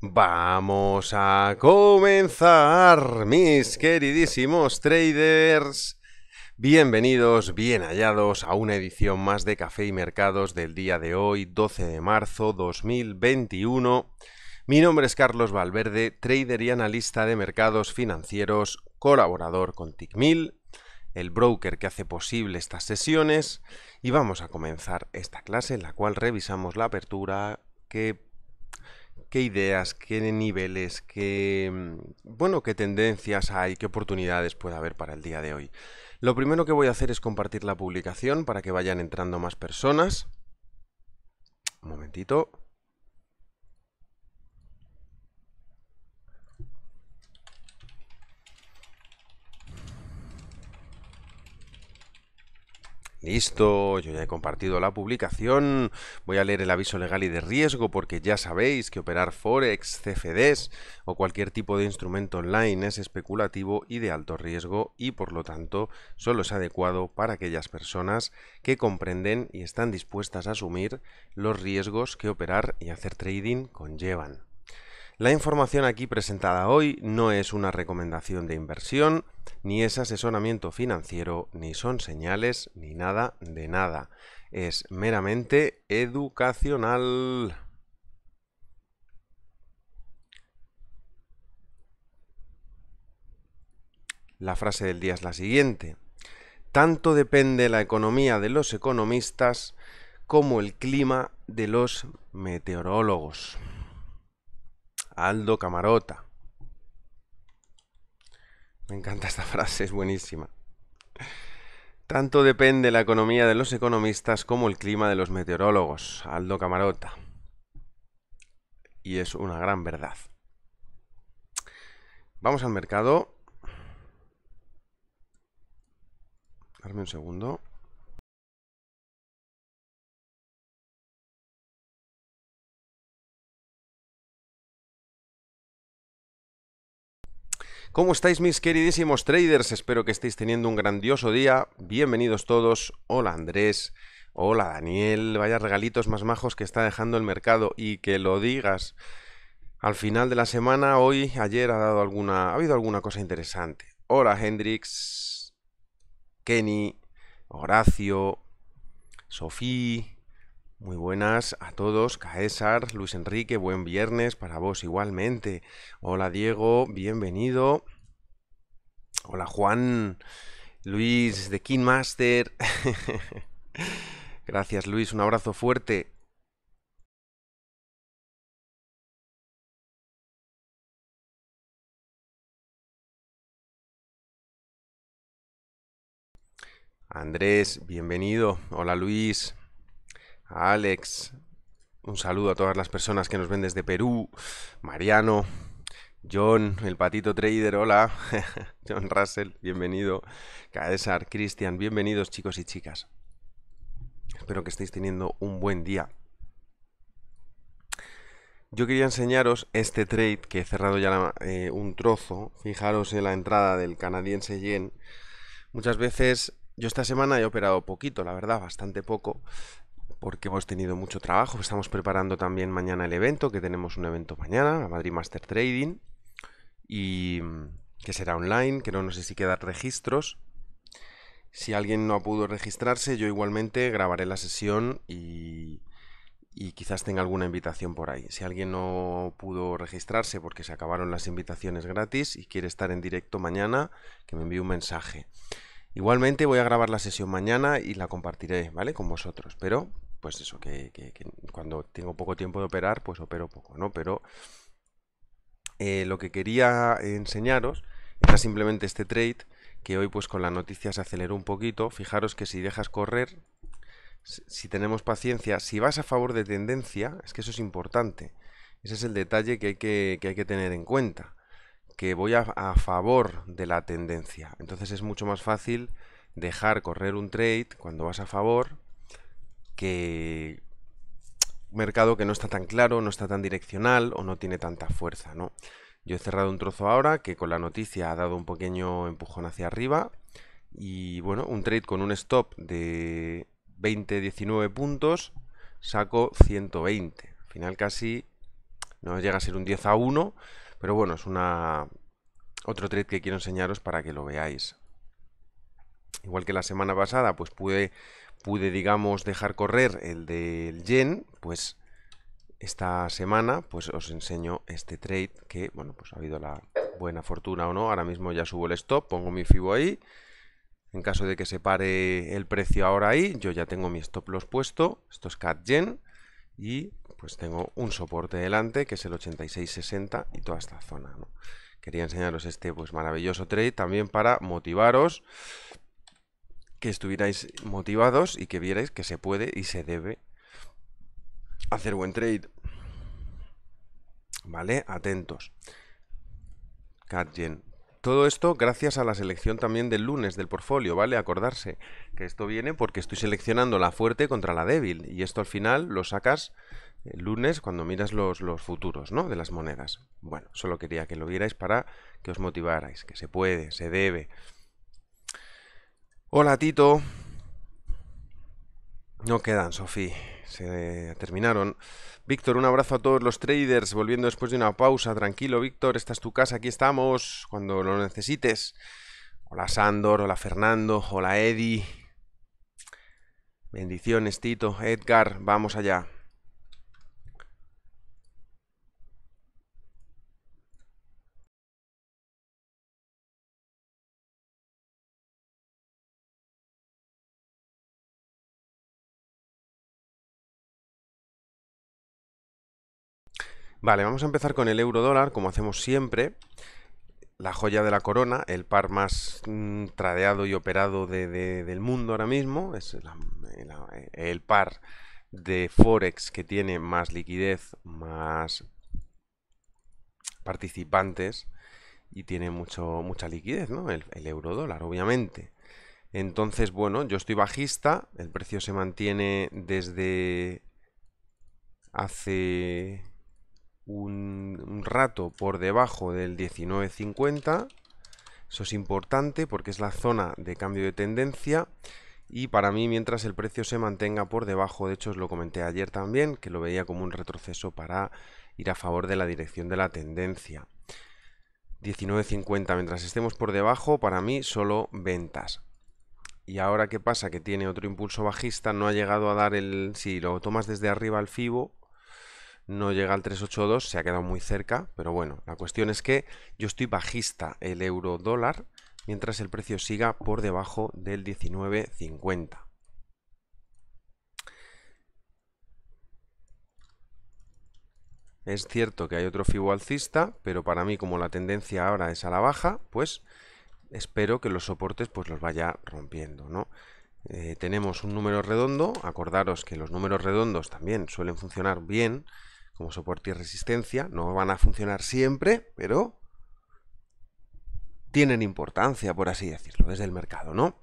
Vamos a comenzar, mis queridísimos traders. Bienvenidos, bien hallados a una edición más de Café y Mercados del día de hoy, 12 de marzo 2021. Mi nombre es Carlos Valverde, trader y analista de mercados financieros, colaborador con TICMIL, el broker que hace posible estas sesiones, y vamos a comenzar esta clase en la cual revisamos la apertura que qué ideas, qué niveles, qué mm, bueno, qué tendencias hay, qué oportunidades puede haber para el día de hoy. Lo primero que voy a hacer es compartir la publicación para que vayan entrando más personas. Un momentito. Listo, yo ya he compartido la publicación. Voy a leer el aviso legal y de riesgo porque ya sabéis que operar forex, CFDs o cualquier tipo de instrumento online es especulativo y de alto riesgo y por lo tanto solo es adecuado para aquellas personas que comprenden y están dispuestas a asumir los riesgos que operar y hacer trading conllevan. La información aquí presentada hoy no es una recomendación de inversión, ni es asesoramiento financiero, ni son señales, ni nada de nada. Es meramente educacional. La frase del día es la siguiente. Tanto depende la economía de los economistas como el clima de los meteorólogos. Aldo Camarota. Me encanta esta frase, es buenísima. Tanto depende la economía de los economistas como el clima de los meteorólogos. Aldo Camarota. Y es una gran verdad. Vamos al mercado. Darme un segundo. ¿Cómo estáis mis queridísimos traders? Espero que estéis teniendo un grandioso día. Bienvenidos todos. Hola Andrés. Hola Daniel. Vaya regalitos más majos que está dejando el mercado y que lo digas. Al final de la semana, hoy, ayer ha dado alguna. ha habido alguna cosa interesante. Hola Hendrix, Kenny, Horacio, Sofía, muy buenas a todos, Caesar, Luis Enrique, buen viernes para vos igualmente. Hola Diego, bienvenido. Hola Juan, Luis de Kingmaster. Gracias Luis, un abrazo fuerte. Andrés, bienvenido. Hola Luis. Alex, un saludo a todas las personas que nos ven desde Perú, Mariano, John, el patito trader, hola, John Russell, bienvenido, Caesar, Cristian, bienvenidos chicos y chicas. Espero que estéis teniendo un buen día. Yo quería enseñaros este trade que he cerrado ya eh, un trozo. Fijaros en la entrada del canadiense yen. Muchas veces, yo esta semana he operado poquito, la verdad, bastante poco porque hemos tenido mucho trabajo. Estamos preparando también mañana el evento, que tenemos un evento mañana, la Madrid Master Trading, y mm, que será online, que no, sé si quedar registros. Si alguien no pudo registrarse, yo igualmente grabaré la sesión y, y quizás tenga alguna invitación por ahí. Si alguien no pudo registrarse porque se acabaron las invitaciones gratis y quiere estar en directo mañana, que me envíe un mensaje. Igualmente voy a grabar la sesión mañana y la compartiré, ¿vale? Con vosotros, pero pues eso, que, cuando tengo poco tiempo de operar, pues opero poco, ¿no? Pero eh, lo que quería enseñaros era simplemente este trade, que hoy pues con la noticia se aceleró un poquito. Fijaros que si dejas correr, si tenemos paciencia, si vas a favor de tendencia, es que eso es importante. Ese es el detalle que hay que, tener en cuenta, que voy a, a, favor de la tendencia. Entonces es mucho más fácil dejar correr un trade cuando vas a favor que mercado que no está tan claro, no está tan direccional o no tiene tanta fuerza, ¿no? Yo he cerrado un trozo ahora que con la noticia ha dado un pequeño empujón hacia arriba y bueno, un trade con un stop de 20 19 puntos saco 120. Al final casi no llega a ser un 10 a 1, pero bueno, es una otro trade que quiero enseñaros para que lo veáis. Igual que la semana pasada, pues pude pude, digamos, dejar correr el del yen, pues esta semana pues os enseño este trade que, bueno, pues ha habido la buena fortuna o no. Ahora mismo ya subo el stop, pongo mi FIBO ahí. En caso de que se pare el precio ahora ahí, yo ya tengo mi stop los puesto. Esto es CAT yen y pues tengo un soporte delante que es el 86.60 y toda esta zona, Quería enseñaros este pues maravilloso trade también para motivaros que estuvierais motivados y que vierais que se puede y se debe hacer buen trade. ¿Vale? Atentos. Catgen. Todo esto gracias a la selección también del lunes del portfolio, ¿vale? Acordarse que esto viene porque estoy seleccionando la fuerte contra la débil y esto al final lo sacas el lunes cuando miras los, los futuros, ¿no? De las monedas. Bueno, solo quería que lo vierais para que os motivarais, que se puede, se debe. Hola Tito. No quedan, Sofi. Se terminaron. Víctor, un abrazo a todos los traders. Volviendo después de una pausa. Tranquilo, Víctor. Esta es tu casa. Aquí estamos. Cuando lo necesites. Hola Sandor. Hola Fernando. Hola Eddie. Bendiciones, Tito. Edgar. Vamos allá. Vale, vamos a empezar con el euro dólar, como hacemos siempre. La joya de la corona, el par más mm, tradeado y operado del mundo ahora mismo. Es el par de Forex que tiene más liquidez, más participantes y tiene mucho, mucha liquidez, ¿no? el euro dólar, obviamente. Entonces, bueno, yo estoy bajista, el precio se mantiene desde hace un, rato por debajo del 19.50. Eso es importante porque es la zona de cambio de tendencia y para mí mientras el precio se mantenga por debajo, de hecho os lo comenté ayer también, que lo veía como un retroceso para ir a favor de la dirección de la tendencia. 19.50, mientras estemos por debajo, para mí solo ventas. Y ahora qué pasa, que tiene otro impulso bajista, no ha llegado a dar el... Si lo tomas desde arriba al FIBO, no llega al 382, se ha quedado muy cerca, pero bueno, la cuestión es que yo estoy bajista el euro dólar mientras el precio siga por debajo del 1950. Es cierto que hay otro fibo alcista, pero para mí como la tendencia ahora es a la baja, pues espero que los soportes pues los vaya rompiendo, ¿no? Eh, tenemos un número redondo, acordaros que los números redondos también suelen funcionar bien, como soporte y resistencia, no van a funcionar siempre, pero tienen importancia, por así decirlo, desde el mercado, ¿no?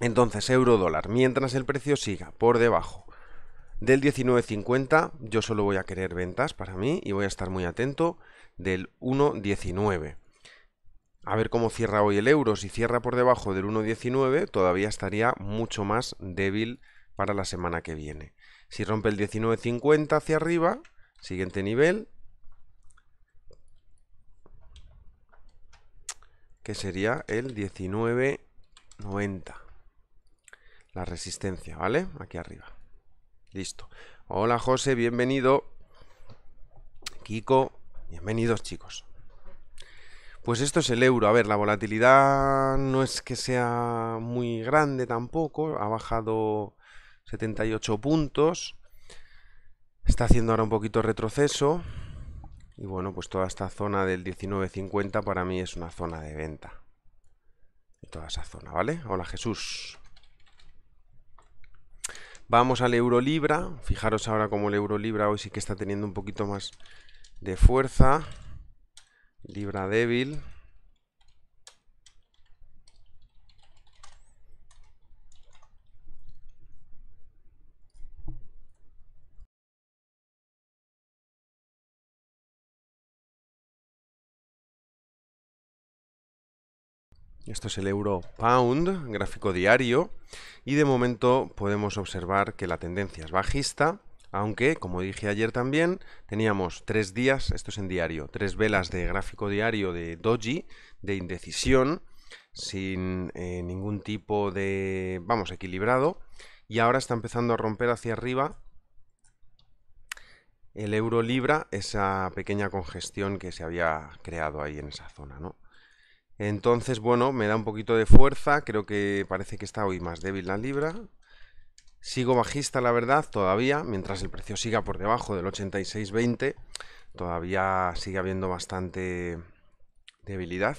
Entonces, euro dólar, mientras el precio siga por debajo del 19.50, yo solo voy a querer ventas para mí y voy a estar muy atento del 1.19. A ver cómo cierra hoy el euro. Si cierra por debajo del 1.19, todavía estaría mucho más débil para la semana que viene. Si rompe el 19.50 hacia arriba, siguiente nivel, que sería el 19.90. La resistencia, ¿vale? Aquí arriba. Listo. Hola José, bienvenido. Kiko, bienvenidos chicos. Pues esto es el euro. A ver, la volatilidad no es que sea muy grande tampoco. Ha bajado 78 puntos. Está haciendo ahora un poquito retroceso. Y bueno, pues toda esta zona del 19.50 para mí es una zona de venta. Y toda esa zona, ¿vale? Hola Jesús. Vamos al euro libra. Fijaros ahora cómo el euro libra hoy sí que está teniendo un poquito más de fuerza. Libra débil. Esto es el euro pound, gráfico diario, y de momento podemos observar que la tendencia es bajista, aunque, como dije ayer también, teníamos tres días, esto es en diario, tres velas de gráfico diario de doji, de indecisión, sin eh, ningún tipo de, vamos, equilibrado, y ahora está empezando a romper hacia arriba el euro libra, esa pequeña congestión que se había creado ahí en esa zona, ¿no? Entonces, bueno, me da un poquito de fuerza. Creo que parece que está hoy más débil la libra. Sigo bajista, la verdad, todavía, mientras el precio siga por debajo del 86.20, todavía sigue habiendo bastante debilidad.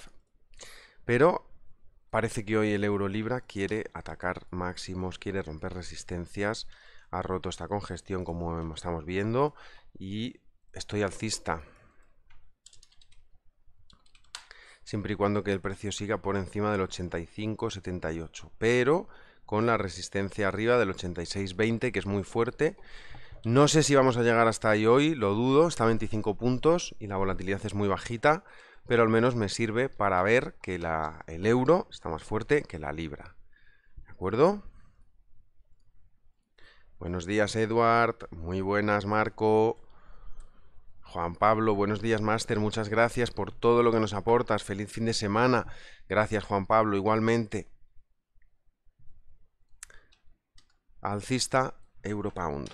Pero parece que hoy el euro libra quiere atacar máximos, quiere romper resistencias, ha roto esta congestión como estamos viendo y estoy alcista. siempre y cuando que el precio siga por encima del 85,78, pero con la resistencia arriba del 86,20, que es muy fuerte. No sé si vamos a llegar hasta ahí hoy, lo dudo, está a 25 puntos y la volatilidad es muy bajita, pero al menos me sirve para ver que la, el euro está más fuerte que la libra. ¿De acuerdo? Buenos días, Edward. Muy buenas, Marco. Juan Pablo, buenos días, máster. Muchas gracias por todo lo que nos aportas. Feliz fin de semana. Gracias, Juan Pablo, igualmente. Alcista Europound.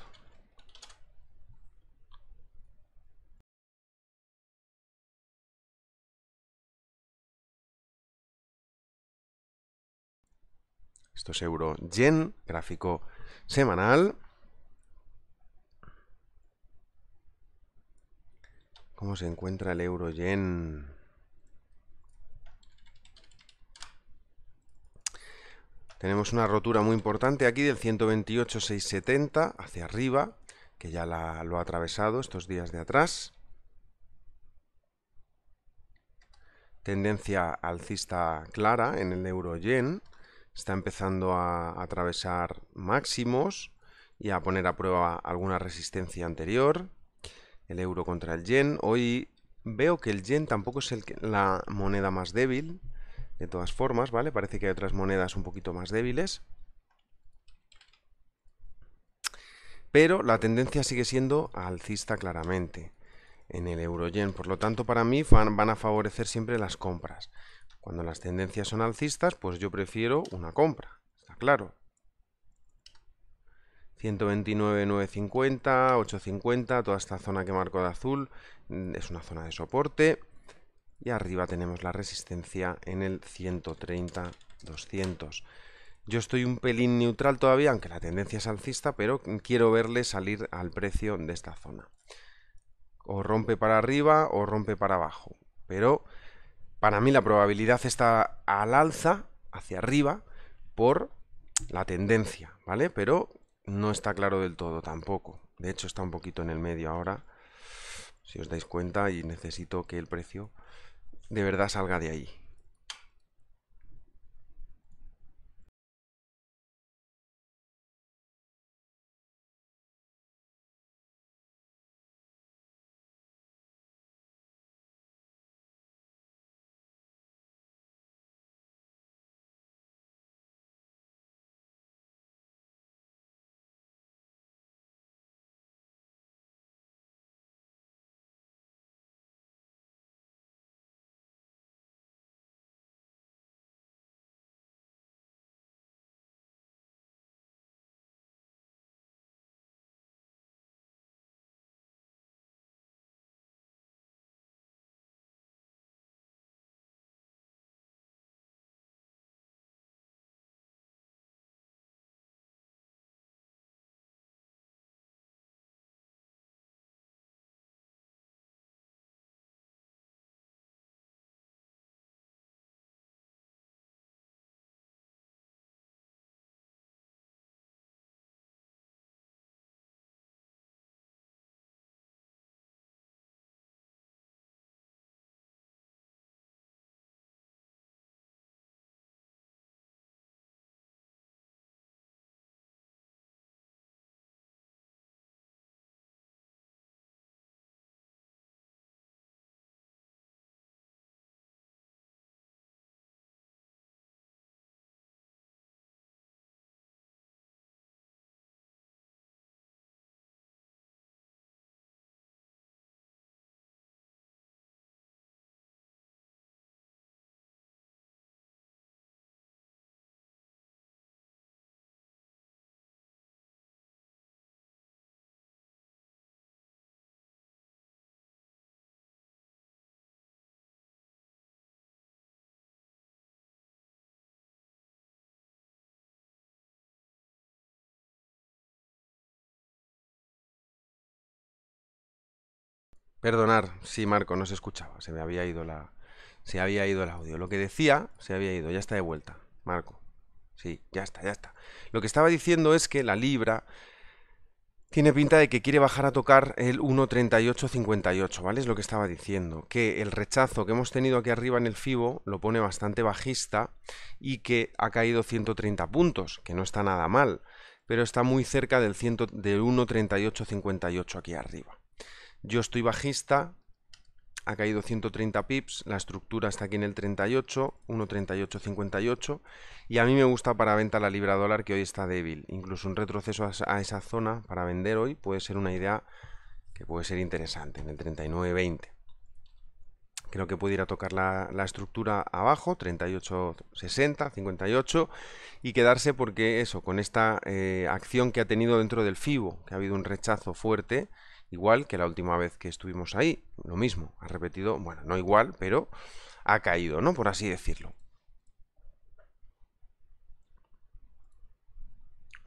Esto es euro yen, gráfico semanal. ¿Cómo se encuentra el euro yen? Tenemos una rotura muy importante aquí del 128.670 hacia arriba, que ya lo ha atravesado estos días de atrás. Tendencia alcista clara en el euro yen. Está empezando a atravesar máximos y a poner a prueba alguna resistencia anterior el euro contra el yen. Hoy veo que el yen tampoco es la moneda más débil, de todas formas, ¿vale? Parece que hay otras monedas un poquito más débiles. Pero la tendencia sigue siendo alcista claramente en el euro yen. Por lo tanto, para mí van a favorecer siempre las compras. Cuando las tendencias son alcistas, pues yo prefiero una compra, está claro. 129.950, 850, toda esta zona que marco de azul mm, es una zona de soporte. Y arriba tenemos la resistencia en el 130, 200. Yo estoy un pelín neutral todavía, aunque la tendencia es alcista, pero quiero verle salir al precio de esta zona. O rompe para arriba o rompe para abajo. Pero para mí la probabilidad está al alza, hacia arriba, por la tendencia, ¿vale? Pero no está claro del todo tampoco. De hecho, está un poquito en el medio ahora, si os dais cuenta, y necesito que el precio de verdad salga de ahí. Perdonar, sí, Marco, no se escuchaba. Se me había ido la. Se había ido el audio. Lo que decía se había ido, ya está de vuelta, Marco. Sí, ya está, ya está. Lo que estaba diciendo es que la Libra tiene pinta de que quiere bajar a tocar el 1.3858, ¿vale? Es lo que estaba diciendo. Que el rechazo que hemos tenido aquí arriba en el FIBO lo pone bastante bajista y que ha caído 130 puntos, que no está nada mal, pero está muy cerca del, del 1.3858 aquí arriba. Yo estoy bajista, ha caído 130 pips, la estructura está aquí en el 38, 1.3858 y a mí me gusta para venta la libra dólar que hoy está débil. Incluso un retroceso a esa zona para vender hoy puede ser una idea que puede ser interesante en el 39.20. Creo que puede ir a tocar la, estructura abajo, 60, 58, y quedarse porque eso, con esta eh, acción que ha tenido dentro del FIBO, que ha habido un rechazo fuerte, igual que la última vez que estuvimos ahí, lo mismo, ha repetido, bueno, no igual, pero ha caído, ¿no? Por así decirlo.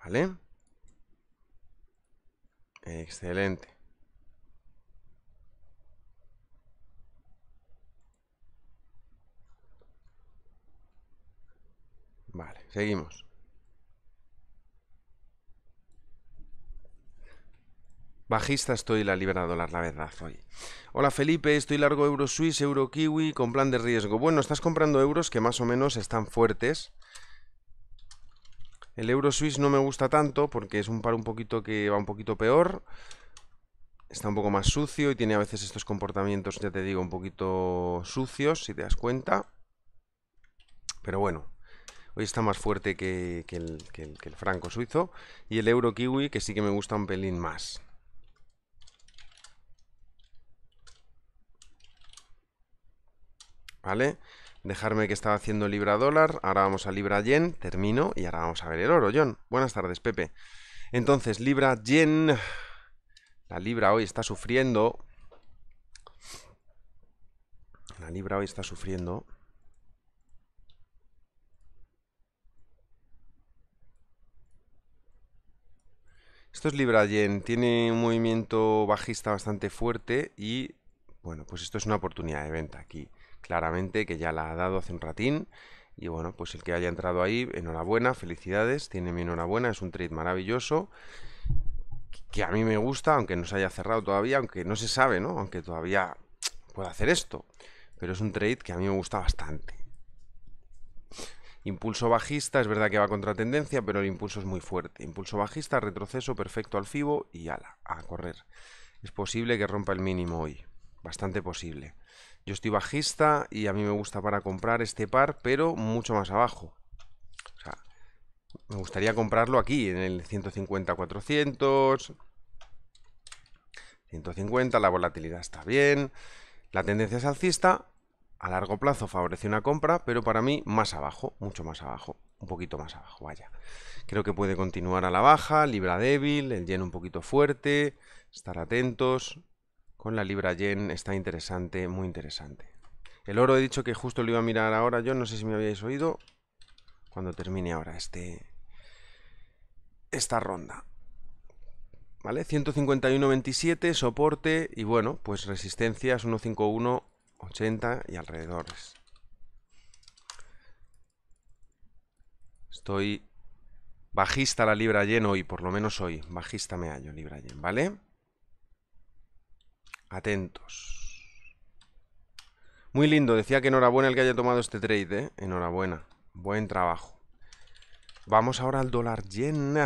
¿Vale? Excelente. Vale, seguimos. Bajista estoy la libra dólar, la verdad, hoy. Hola Felipe, estoy largo euro suizo, euro kiwi, con plan de riesgo. Bueno, estás comprando euros que más o menos están fuertes. El euro suizo no me gusta tanto porque es un par un poquito que va un poquito peor. Está un poco más sucio y tiene a veces estos comportamientos, ya te digo, un poquito sucios, si te das cuenta. Pero bueno, hoy está más fuerte que, el, que el franco suizo. Y el euro kiwi, que sí que me gusta un pelín más. ¿vale? Dejarme que estaba haciendo libra dólar, ahora vamos a libra yen, termino y ahora vamos a ver el oro, John. Buenas tardes, Pepe. Entonces, libra yen, la libra hoy está sufriendo. La libra hoy está sufriendo. Esto es libra yen, tiene un movimiento bajista bastante fuerte y bueno, pues esto es una oportunidad de venta aquí claramente, que ya la ha dado hace un ratín. Y bueno, pues el que haya entrado ahí, enhorabuena, felicidades, tiene mi enhorabuena, es un trade maravilloso que a mí me gusta, aunque no se haya cerrado todavía, aunque no se sabe, ¿no? Aunque todavía pueda hacer esto. Pero es un trade que a mí me gusta bastante. Impulso bajista, es verdad que va contra tendencia, pero el impulso es muy fuerte. Impulso bajista, retroceso, perfecto al FIBO y ala, a correr. Es posible que rompa el mínimo hoy, bastante posible. Yo estoy bajista y a mí me gusta para comprar este par, pero mucho más abajo. O sea, me gustaría comprarlo aquí, en el 150-400, 150, la volatilidad está bien, la tendencia es alcista, a largo plazo favorece una compra, pero para mí más abajo, mucho más abajo, un poquito más abajo, vaya. Creo que puede continuar a la baja, libra débil, el yen un poquito fuerte, estar atentos, con la libra yen está interesante, muy interesante. El oro he dicho que justo lo iba a mirar ahora, yo no sé si me habíais oído cuando termine ahora este esta ronda. ¿Vale? 151.27, soporte y bueno, pues resistencias 151.80 y alrededores. Estoy bajista la libra yen hoy, por lo menos hoy, bajista me hallo libra yen, ¿vale? Atentos. Muy lindo. Decía que enhorabuena el que haya tomado este trade, ¿eh? Enhorabuena. Buen trabajo. Vamos ahora al dólar yen.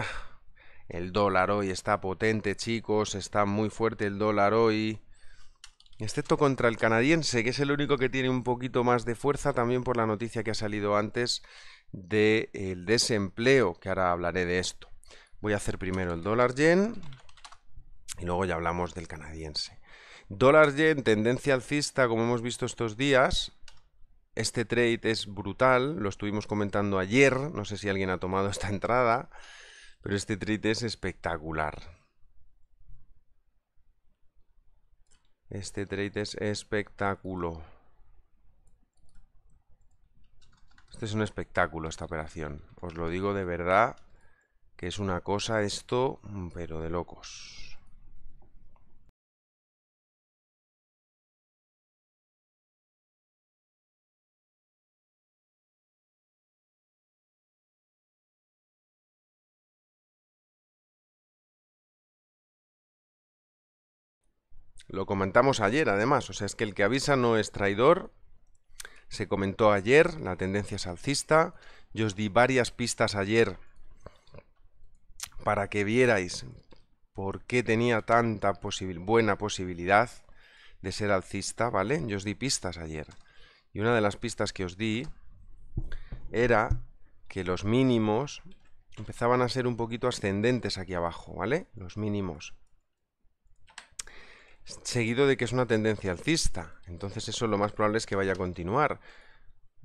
El dólar hoy está potente, chicos. Está muy fuerte el dólar hoy. Excepto contra el canadiense, que es el único que tiene un poquito más de fuerza, también por la noticia que ha salido antes del desempleo, que ahora hablaré de esto. Voy a hacer primero el dólar yen y luego ya hablamos del canadiense. Dólar yen, tendencia alcista, como hemos visto estos días. Este trade es brutal, lo estuvimos comentando ayer, no sé si alguien ha tomado esta entrada, pero este trade es espectacular. Este trade es espectáculo. Este es un espectáculo, esta operación. Os lo digo de verdad, que es una cosa esto, pero de locos. Lo comentamos ayer, además. O sea, es que el que avisa no es traidor. Se comentó ayer, la tendencia es alcista. Yo os di varias pistas ayer para que vierais por qué tenía tanta buena posibilidad de ser alcista, ¿vale? Yo os di pistas ayer. Y una de las pistas que os di era que los mínimos empezaban a ser un poquito ascendentes aquí abajo, ¿vale? Los mínimos seguido de que es una tendencia alcista. Entonces eso lo más probable es que vaya a continuar.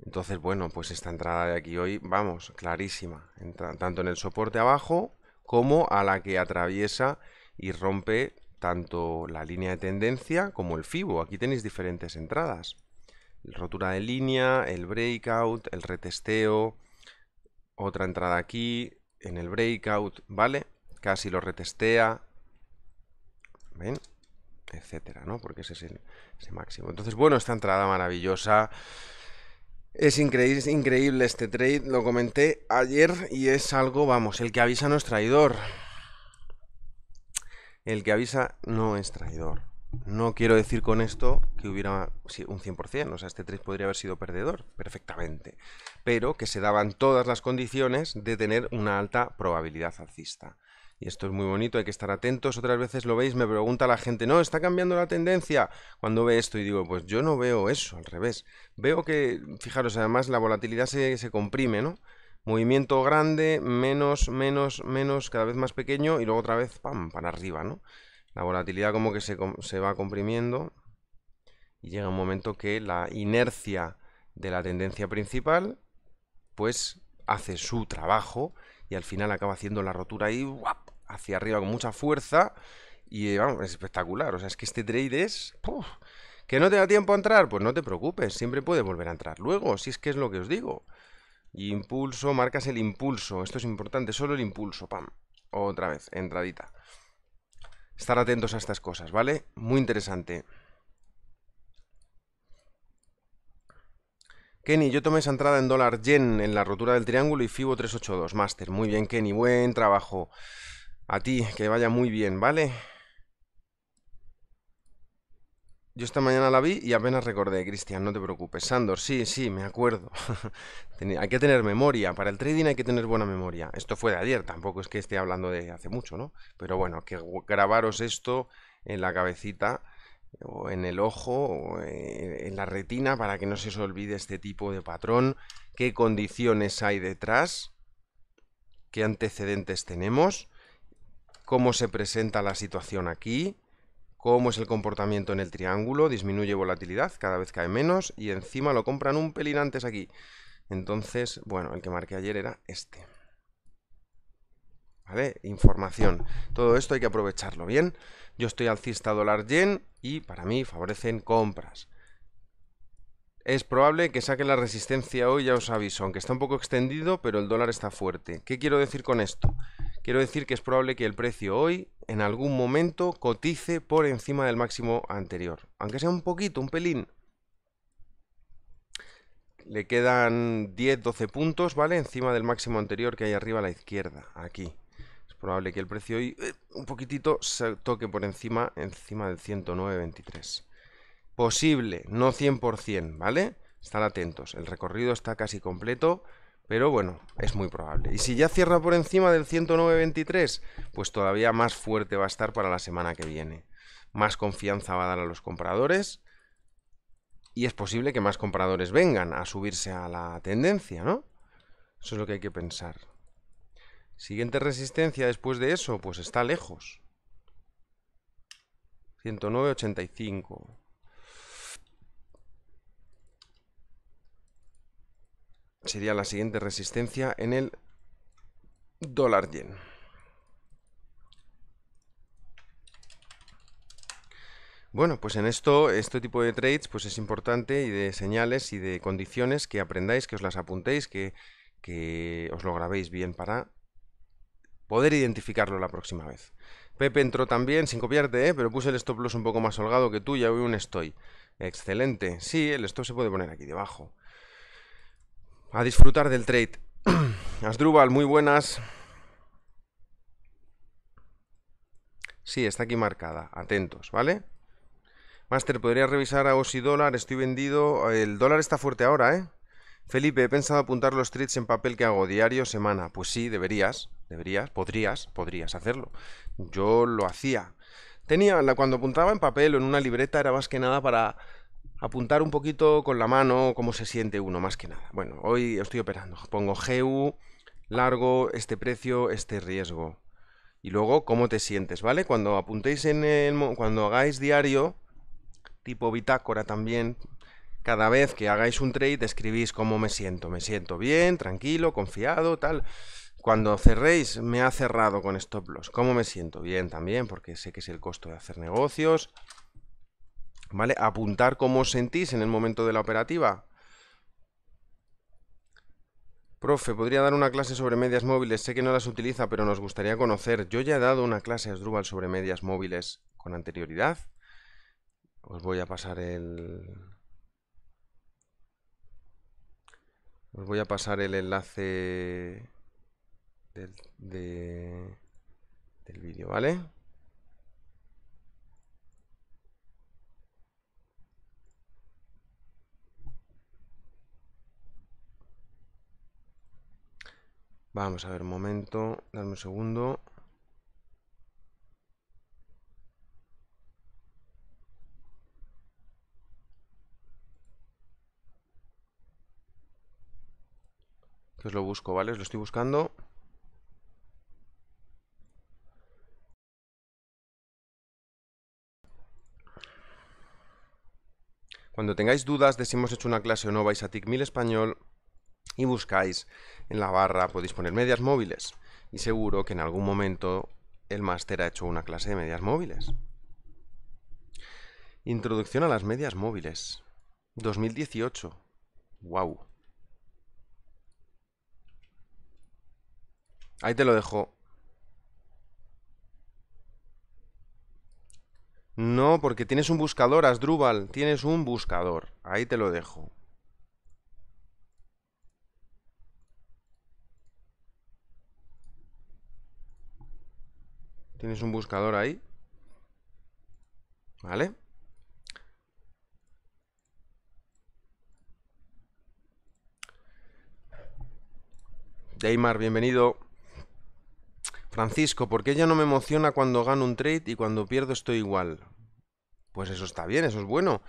Entonces, bueno, pues esta entrada de aquí hoy, vamos, clarísima. Entra tanto en el soporte abajo como a la que atraviesa y rompe tanto la línea de tendencia como el FIBO. Aquí tenéis diferentes entradas. Rotura de línea, el breakout, el retesteo, otra entrada aquí, en el breakout, ¿vale? Casi lo retestea. ¿Ven? etcétera, ¿no? Porque ese es el, ese máximo. Entonces, bueno, esta entrada maravillosa. Es increíble, increíble este trade, lo comenté ayer y es algo, vamos, el que avisa no es traidor. El que avisa no es traidor. No quiero decir con esto que hubiera un 100%, o sea, este trade podría haber sido perdedor, perfectamente, pero que se daban todas las condiciones de tener una alta probabilidad alcista. Y esto es muy bonito, hay que estar atentos. Otras veces lo veis, me pregunta la gente, no, está cambiando la tendencia cuando ve esto. Y digo, pues yo no veo eso, al revés. Veo que, fijaros, además la volatilidad se, se comprime, ¿no? Movimiento grande, menos, menos, menos, cada vez más pequeño y luego otra vez, ¡pam!, para arriba, ¿no? La volatilidad como que se, se va comprimiendo y llega un momento que la inercia de la tendencia principal, pues hace su trabajo y al final acaba haciendo la rotura y ¡guap! hacia arriba con mucha fuerza. Y eh, es espectacular. O sea, es que este trade es. ¿Que no te da tiempo a entrar? Pues no te preocupes, siempre puedes volver a entrar luego, si es que es lo que os digo. impulso, marcas el impulso. Esto es importante, solo el impulso, pam. Otra vez, entradita. Estar atentos a estas cosas, ¿vale? Muy interesante. Kenny, yo tomé esa entrada en dólar yen en la rotura del triángulo y FIBO 382, máster. Muy bien, Kenny, buen trabajo. A ti, que vaya muy bien, ¿vale? Yo esta mañana la vi y apenas recordé, Cristian, no te preocupes. Sandor, sí, sí, me acuerdo. hay que tener memoria, para el trading hay que tener buena memoria. Esto fue de ayer, tampoco es que esté hablando de hace mucho, ¿no? Pero bueno, que grabaros esto en la cabecita o en el ojo o eh, en la retina para que no se os olvide este tipo de patrón, qué condiciones hay detrás, qué antecedentes tenemos cómo se presenta la situación aquí, cómo es el comportamiento en el triángulo, disminuye volatilidad, cada vez cae menos y encima lo compran un pelín antes aquí. Entonces, bueno, el que marqué ayer era este. ¿Vale? Información. Todo esto hay que aprovecharlo bien. Yo estoy alcista dólar yen y para mí favorecen compras. Es probable que saque la resistencia hoy, ya os aviso, aunque está un poco extendido, pero el dólar está fuerte. ¿Qué quiero decir con esto? quiero decir que es probable que el precio hoy en algún momento cotice por encima del máximo anterior. Aunque sea un poquito, un pelín. Le quedan 10, 12 puntos, ¿vale? Encima del máximo anterior que hay arriba a la izquierda, aquí. Es probable que el precio hoy eh, un poquitito se toque por encima, encima del 109.23. Posible, no 100%, ¿vale? Estar atentos, el recorrido está casi completo pero bueno, es muy probable. Y si ya cierra por encima del 109.23, pues todavía más fuerte va a estar para la semana que viene. Más confianza va a dar a los compradores. Y es posible que más compradores vengan a subirse a la tendencia, ¿no? Eso es lo que hay que pensar. Siguiente resistencia después de eso, pues está lejos. 109.85. sería la siguiente resistencia en el dólar yen. Bueno, pues en esto, este tipo de trades, pues es importante y de señales y de condiciones que aprendáis, que os las apuntéis, que, os lo grabéis bien para poder identificarlo la próxima vez. Pepe entró también, sin copiarte, ¿eh? pero puse el stop loss un poco más holgado que tú, y hoy un estoy. Excelente. Sí, el stop se puede poner aquí debajo a disfrutar del trade. Asdrubal, muy buenas. Sí, está aquí marcada. Atentos, ¿vale? Master, ¿podría revisar a OSI dólar? Estoy vendido. El dólar está fuerte ahora, ¿eh? Felipe, he pensado apuntar los trades en papel que hago diario, semana. Pues sí, deberías, deberías, podrías, podrías hacerlo. Yo lo hacía. Tenía, cuando apuntaba en papel o en una libreta era más que nada para apuntar un poquito con la mano cómo se siente uno, más que nada. Bueno, hoy estoy operando. Pongo GU, largo, este precio, este riesgo. Y luego cómo te sientes, ¿vale? Cuando apuntéis en el... cuando hagáis diario, tipo bitácora también, cada vez que hagáis un trade escribís cómo me siento. Me siento bien, tranquilo, confiado, tal. Cuando cerréis, me ha cerrado con stop loss. ¿Cómo me siento? Bien también, porque sé que es el costo de hacer negocios. ¿Vale? Apuntar cómo os sentís en el momento de la operativa. Profe, podría dar una clase sobre medias móviles. Sé que no las utiliza, pero nos gustaría conocer. Yo ya he dado una clase a Sdrubal sobre medias móviles con anterioridad. Os voy a pasar el. Os voy a pasar el enlace del, del vídeo, ¿vale? Vamos a ver, un momento, dame un segundo. Que os lo busco, ¿vale? Os lo estoy buscando. Cuando tengáis dudas de si hemos hecho una clase o no, vais a TICMIL Español, y buscáis en la barra, podéis poner medias móviles y seguro que en algún momento el máster ha hecho una clase de medias móviles. Introducción a las medias móviles. 2018. ¡Guau! Ahí te lo dejo. No, porque tienes un buscador, Asdrúbal. Tienes un buscador. Ahí te lo dejo. Tienes un buscador ahí. ¿Vale? Deimar, bienvenido. Francisco, ¿por qué ya no me emociona cuando gano un trade y cuando pierdo estoy igual? Pues eso está bien, eso es bueno.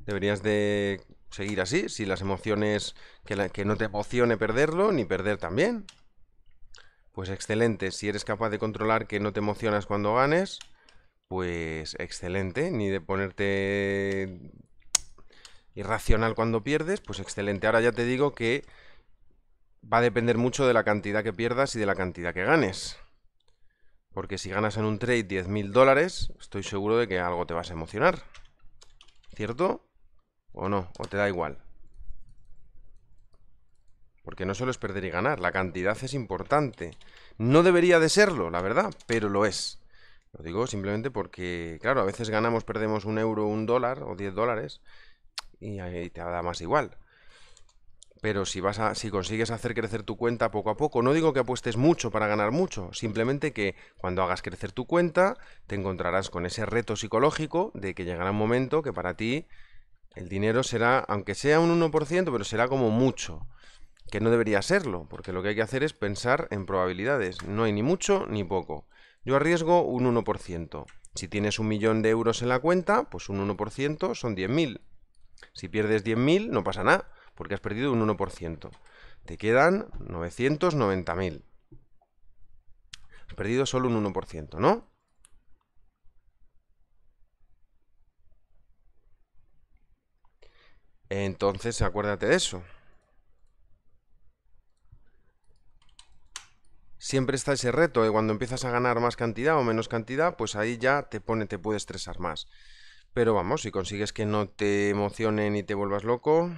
Deberías de seguir así, si las emociones, que, que no te emocione perderlo, ni perder también. Pues excelente, si eres capaz de controlar que no te emocionas cuando ganes, pues excelente, ni de ponerte irracional cuando pierdes, pues excelente. Ahora ya te digo que va a depender mucho de la cantidad que pierdas y de la cantidad que ganes. Porque si ganas en un trade 10.000 dólares, estoy seguro de que algo te vas a emocionar. ¿Cierto? ¿O no? ¿O te da igual? Porque no solo es perder y ganar, la cantidad es importante. No debería de serlo, la verdad, pero lo es. Lo digo simplemente porque, claro, a veces ganamos, perdemos un euro, un dólar o diez dólares y ahí te da más igual. Pero si, vas a, si consigues hacer crecer tu cuenta poco a poco, no digo que apuestes mucho para ganar mucho, simplemente que cuando hagas crecer tu cuenta te encontrarás con ese reto psicológico de que llegará un momento que para ti el dinero será, aunque sea un 1%, pero será como mucho que no debería serlo, porque lo que hay que hacer es pensar en probabilidades. No hay ni mucho ni poco. Yo arriesgo un 1%. Si tienes un millón de euros en la cuenta, pues un 1% son 10.000. Si pierdes 10.000 no pasa nada, porque has perdido un 1%. Te quedan 990.000. Has perdido solo un 1%, ¿no? Entonces acuérdate de eso. siempre está ese reto de cuando empiezas a ganar más cantidad o menos cantidad, pues ahí ya te pone, te puede estresar más. Pero vamos, si consigues que no te emocione ni te vuelvas loco,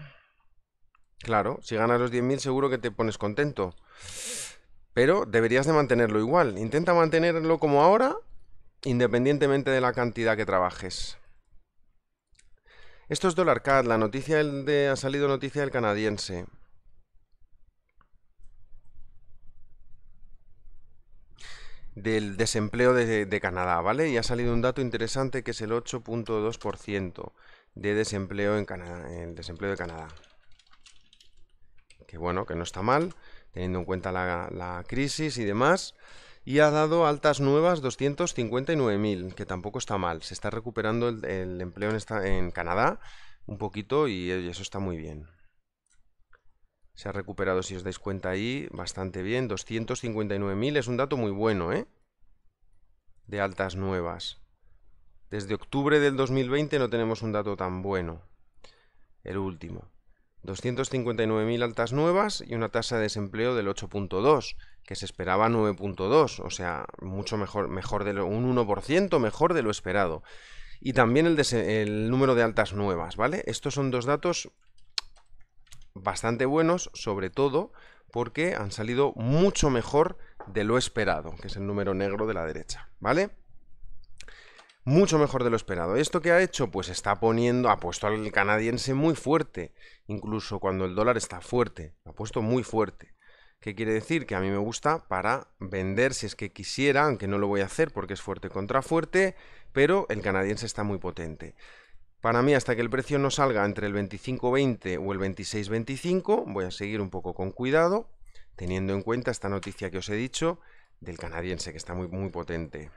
claro, si ganas los 10.000 seguro que te pones contento. Pero deberías de mantenerlo igual. Intenta mantenerlo como ahora, independientemente de la cantidad que trabajes. Esto es Dollar la noticia de, ha salido noticia del canadiense. del desempleo de, Canadá, ¿vale? Y ha salido un dato interesante que es el 8.2% de desempleo en Canadá, el desempleo de Canadá. Que bueno, que no está mal, teniendo en cuenta la, crisis y demás. Y ha dado altas nuevas 259.000, que tampoco está mal. Se está recuperando el, empleo en, Canadá un poquito y eso está muy bien. Se ha recuperado, si os dais cuenta ahí, bastante bien. 259.000 es un dato muy bueno, ¿eh? De altas nuevas. Desde octubre del 2020 no tenemos un dato tan bueno. El último. 259.000 altas nuevas y una tasa de desempleo del 8.2, que se esperaba 9.2, o sea, mucho mejor, mejor de un 1% mejor de lo esperado. Y también el, el número de altas nuevas, ¿vale? Estos son dos datos bastante buenos, sobre todo porque han salido mucho mejor de lo esperado, que es el número negro de la derecha, ¿vale? Mucho mejor de lo esperado. ¿Esto que ha hecho? Pues está poniendo, ha puesto al canadiense muy fuerte, incluso cuando el dólar está fuerte, ha puesto muy fuerte. ¿Qué quiere decir? Que a mí me gusta para vender si es que quisiera, aunque no lo voy a hacer porque es fuerte contra fuerte, pero el canadiense está muy potente. Para mí, hasta que el precio no salga entre el 25.20 o el 26.25, voy a seguir un poco con cuidado, teniendo en cuenta esta noticia que os he dicho del canadiense, que está muy, muy potente.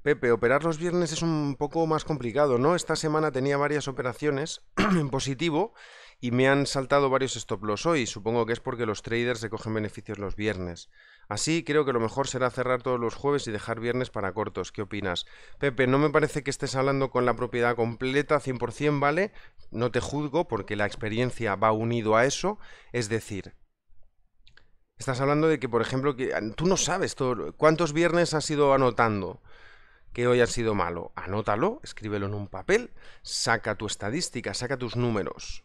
Pepe, operar los viernes es un poco más complicado, ¿no? Esta semana tenía varias operaciones en positivo y me han saltado varios stop loss hoy. Supongo que es porque los traders recogen beneficios los viernes. Así creo que lo mejor será cerrar todos los jueves y dejar viernes para cortos. ¿Qué opinas? Pepe, no me parece que estés hablando con la propiedad completa 100%, ¿vale? No te juzgo porque la experiencia va unido a eso. Es decir, estás hablando de que, por ejemplo, que ah, tú no sabes cuántos viernes has ido anotando que hoy ha sido malo. Anótalo, escríbelo en un papel, saca tu estadística, saca tus números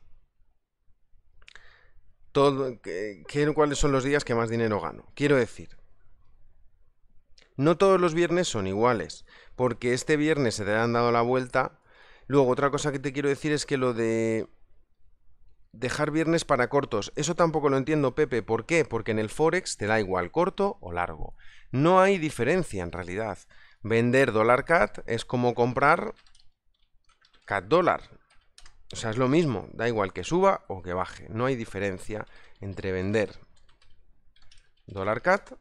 todo, cuáles son los días que más dinero gano. Quiero decir, no todos los viernes son iguales, porque este viernes se te han dado la vuelta. Luego, otra cosa que te quiero decir es que lo de dejar viernes para cortos, eso tampoco lo entiendo, Pepe. ¿Por qué? Porque en el Forex te da igual corto o largo. No hay diferencia en realidad. Vender dólar CAT es como comprar CAT dólar. O sea, es lo mismo, da igual que suba o que baje. No hay diferencia entre vender dólar CAT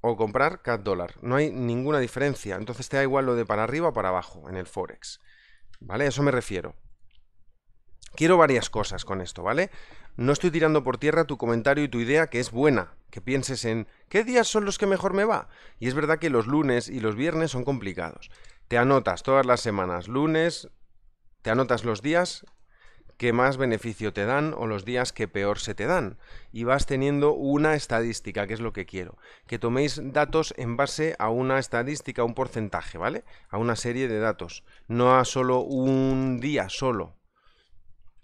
o comprar CAT dólar. No hay ninguna diferencia. Entonces te da igual lo de para arriba o para abajo en el Forex. ¿Vale? A eso me refiero. Quiero varias cosas con esto, ¿vale? No estoy tirando por tierra tu comentario y tu idea que es buena, que pienses en qué días son los que mejor me va. Y es verdad que los lunes y los viernes son complicados. Te anotas todas las semanas, lunes, te anotas los días que más beneficio te dan o los días que peor se te dan. Y vas teniendo una estadística, que es lo que quiero. Que toméis datos en base a una estadística, a un porcentaje, ¿vale? A una serie de datos. No a solo un día solo.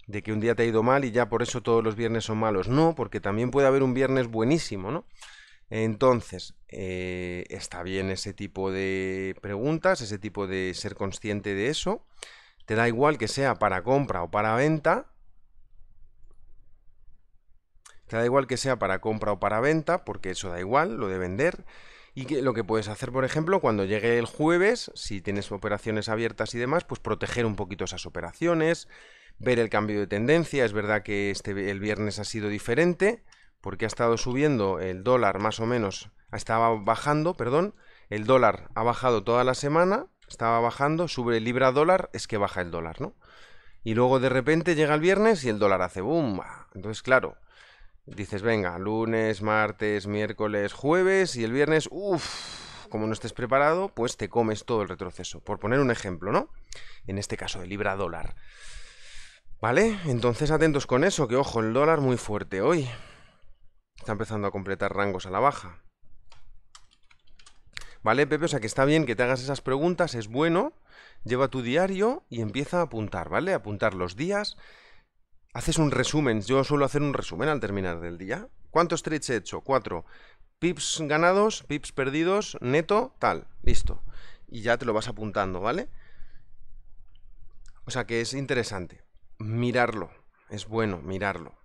De que un día te ha ido mal y ya por eso todos los viernes son malos. No, porque también puede haber un viernes buenísimo, ¿no? Entonces, eh, está bien ese tipo de preguntas, ese tipo de ser consciente de eso te da igual que sea para compra o para venta, te da igual que sea para compra o para venta, porque eso da igual, lo de vender. Y lo que puedes hacer, por ejemplo, cuando llegue el jueves, si tienes operaciones abiertas y demás, pues proteger un poquito esas operaciones, ver el cambio de tendencia. Es verdad que este, el viernes ha sido diferente, porque ha estado subiendo el dólar más o menos, estaba bajando, perdón, el dólar ha bajado toda la semana, estaba bajando, sube libra dólar, es que baja el dólar, ¿no? Y luego de repente llega el viernes y el dólar hace ¡bumba! Entonces, claro, dices, venga, lunes, martes, miércoles, jueves y el viernes, uff, como no estés preparado, pues te comes todo el retroceso. Por poner un ejemplo, ¿no? En este caso de libra dólar. ¿Vale? Entonces atentos con eso, que ojo, el dólar muy fuerte hoy. Está empezando a completar rangos a la baja. ¿Vale, Pepe? O sea, que está bien que te hagas esas preguntas, es bueno. Lleva tu diario y empieza a apuntar, ¿vale? Apuntar los días. Haces un resumen. Yo suelo hacer un resumen al terminar del día. ¿Cuántos trades he hecho? Cuatro. Pips ganados, pips perdidos, neto, tal. Listo. Y ya te lo vas apuntando, ¿vale? O sea que es interesante. Mirarlo. Es bueno mirarlo.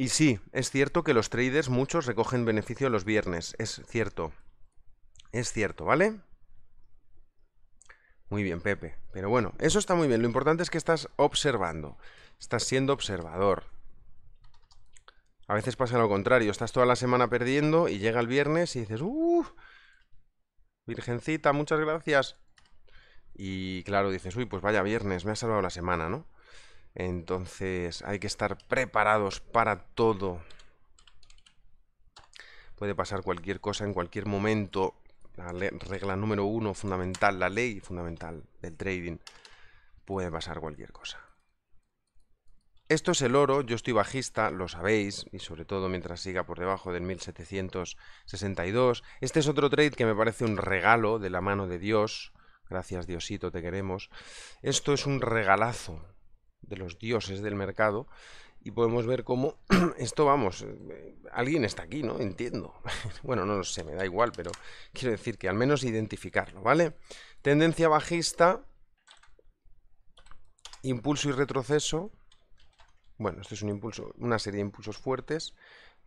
Y sí, es cierto que los traders muchos recogen beneficio los viernes, es cierto. Es cierto, ¿vale? Muy bien, Pepe. Pero bueno, eso está muy bien. Lo importante es que estás observando. Estás siendo observador. A veces pasa lo contrario. Estás toda la semana perdiendo y llega el viernes y dices, uff, virgencita, muchas gracias. Y claro, dices, uy, pues vaya viernes, me ha salvado la semana, ¿no? Entonces hay que estar preparados para todo. Puede pasar cualquier cosa en cualquier momento. La regla número uno, fundamental, la ley fundamental del trading. Puede pasar cualquier cosa. Esto es el oro, yo estoy bajista, lo sabéis, y sobre todo mientras siga por debajo del 1762. Este es otro trade que me parece un regalo de la mano de Dios. Gracias Diosito, te queremos. Esto es un regalazo, de los dioses del mercado y podemos ver cómo esto, vamos, eh, alguien está aquí, ¿no? Entiendo. Bueno, no lo sé, me da igual, pero quiero decir que al menos identificarlo, ¿vale? Tendencia bajista, impulso y retroceso. Bueno, esto es un impulso, una serie de impulsos fuertes.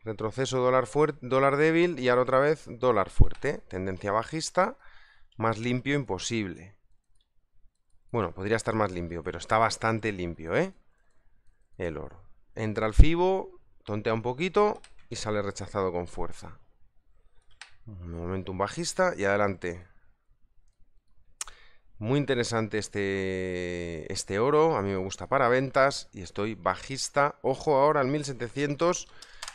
Retroceso, dólar, fuerte, dólar débil y ahora otra vez dólar fuerte. Tendencia bajista, más limpio imposible. Bueno, podría estar más limpio, pero está bastante limpio, ¿eh? El oro. Entra al fibo, tontea un poquito y sale rechazado con fuerza. Un momento un bajista y adelante. Muy interesante este, este oro, a mí me gusta para ventas y estoy bajista. Ojo ahora al 1700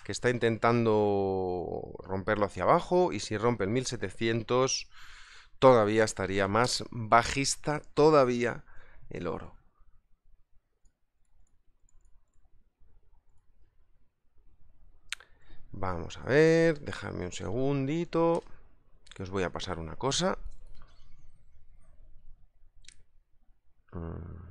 que está intentando romperlo hacia abajo y si rompe el 1700 todavía estaría más bajista todavía el oro. Vamos a ver, Dejadme un segundito, que os voy a pasar una cosa. Mm.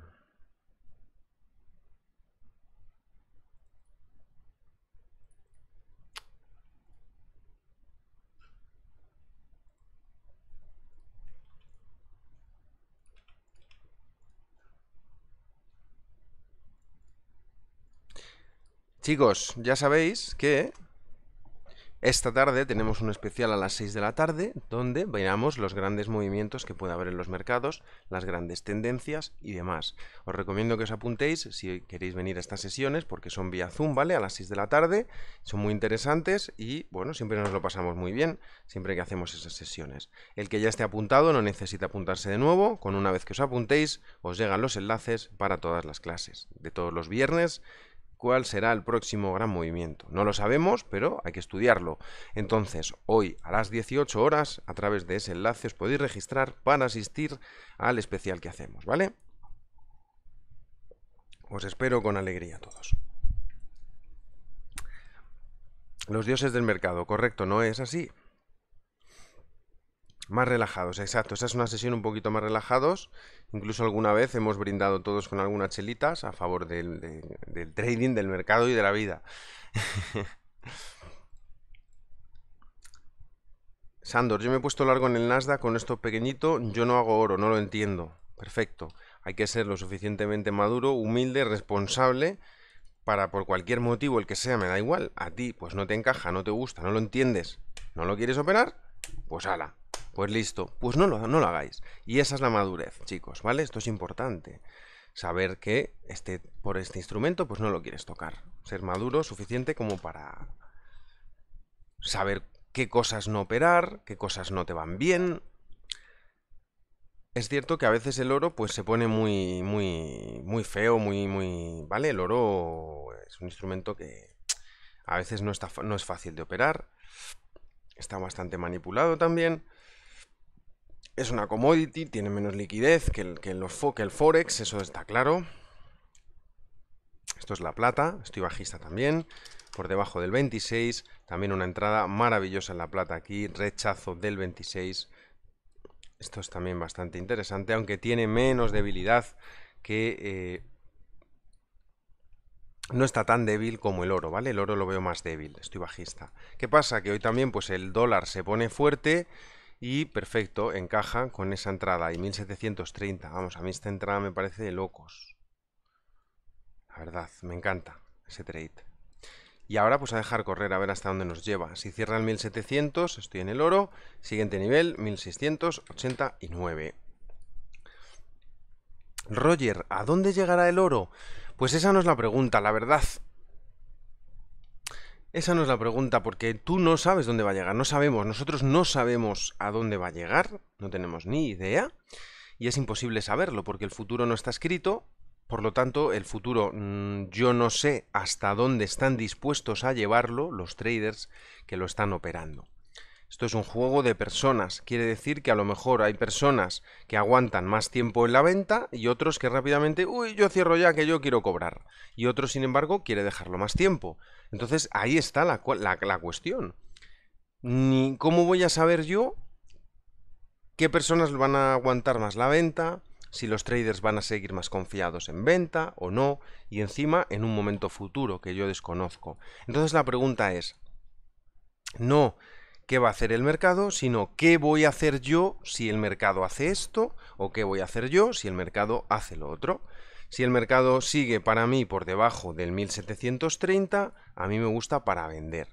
Chicos, ya sabéis que esta tarde tenemos un especial a las 6 de la tarde donde veamos los grandes movimientos que puede haber en los mercados, las grandes tendencias y demás. Os recomiendo que os apuntéis si queréis venir a estas sesiones porque son vía Zoom, ¿vale? A las 6 de la tarde, son muy interesantes y bueno, siempre nos lo pasamos muy bien siempre que hacemos esas sesiones. El que ya esté apuntado no necesita apuntarse de nuevo, con una vez que os apuntéis os llegan los enlaces para todas las clases de todos los viernes cuál será el próximo gran movimiento. No lo sabemos, pero hay que estudiarlo. Entonces, hoy a las 18 horas, a través de ese enlace, os podéis registrar para asistir al especial que hacemos, ¿vale? Os espero con alegría a todos. Los dioses del mercado, correcto, no es así. Más relajados, exacto. Esta es una sesión un poquito más relajados. Incluso alguna vez hemos brindado todos con algunas chelitas a favor del, del trading, del mercado y de la vida. Sandor, yo me he puesto largo en el Nasdaq con esto pequeñito, yo no hago oro, no lo entiendo. Perfecto. Hay que ser lo suficientemente maduro, humilde, responsable, para por cualquier motivo, el que sea, me da igual. A ti, pues no te encaja, no te gusta, no lo entiendes, no lo quieres operar, pues ala, pues listo, pues no lo, no lo hagáis. Y esa es la madurez, chicos, ¿vale? Esto es importante. Saber que este, por este instrumento pues no lo quieres tocar. Ser maduro suficiente como para saber qué cosas no operar, qué cosas no te van bien. Es cierto que a veces el oro pues se pone muy muy muy feo, muy muy, ¿vale? El oro es un instrumento que a veces no está no es fácil de operar. Está bastante manipulado también es una commodity, tiene menos liquidez que el, que, los, Forex, eso está claro. Esto es la plata, estoy bajista también, por debajo del 26, también una entrada maravillosa en la plata aquí, rechazo del 26. Esto es también bastante interesante, aunque tiene menos debilidad que... Eh, no está tan débil como el oro, ¿vale? El oro lo veo más débil, estoy bajista. ¿Qué pasa? Que hoy también pues el dólar se pone fuerte, y perfecto, encaja con esa entrada y 1730, vamos, a mí esta entrada me parece de locos la verdad, me encanta ese trade y ahora pues a dejar correr, a ver hasta dónde nos lleva si cierra el 1700, estoy en el oro siguiente nivel, 1689 Roger, ¿a dónde llegará el oro? Pues esa no es la pregunta, la verdad esa no es la pregunta, porque tú no sabes dónde va a llegar, no sabemos, nosotros no sabemos a dónde va a llegar, no tenemos ni idea, y es imposible saberlo, porque el futuro no está escrito, por lo tanto, el futuro mm, yo no sé hasta dónde están dispuestos a llevarlo los traders que lo están operando. Esto es un juego de personas. Quiere decir que a lo mejor hay personas que aguantan más tiempo en la venta y otros que rápidamente, uy, yo cierro ya que yo quiero cobrar. Y otro, sin embargo, quiere dejarlo más tiempo. Entonces ahí está la, la cuestión. Ni ¿Cómo voy a saber yo qué personas van a aguantar más la venta? si los traders van a seguir más confiados en venta o no, y encima en un momento futuro que yo desconozco. Entonces la pregunta es, no qué va a hacer el mercado, sino qué voy a hacer yo si el mercado hace esto o qué voy a hacer yo si el mercado hace lo otro. Si el mercado sigue para mí por debajo del 1730, a mí me gusta para vender.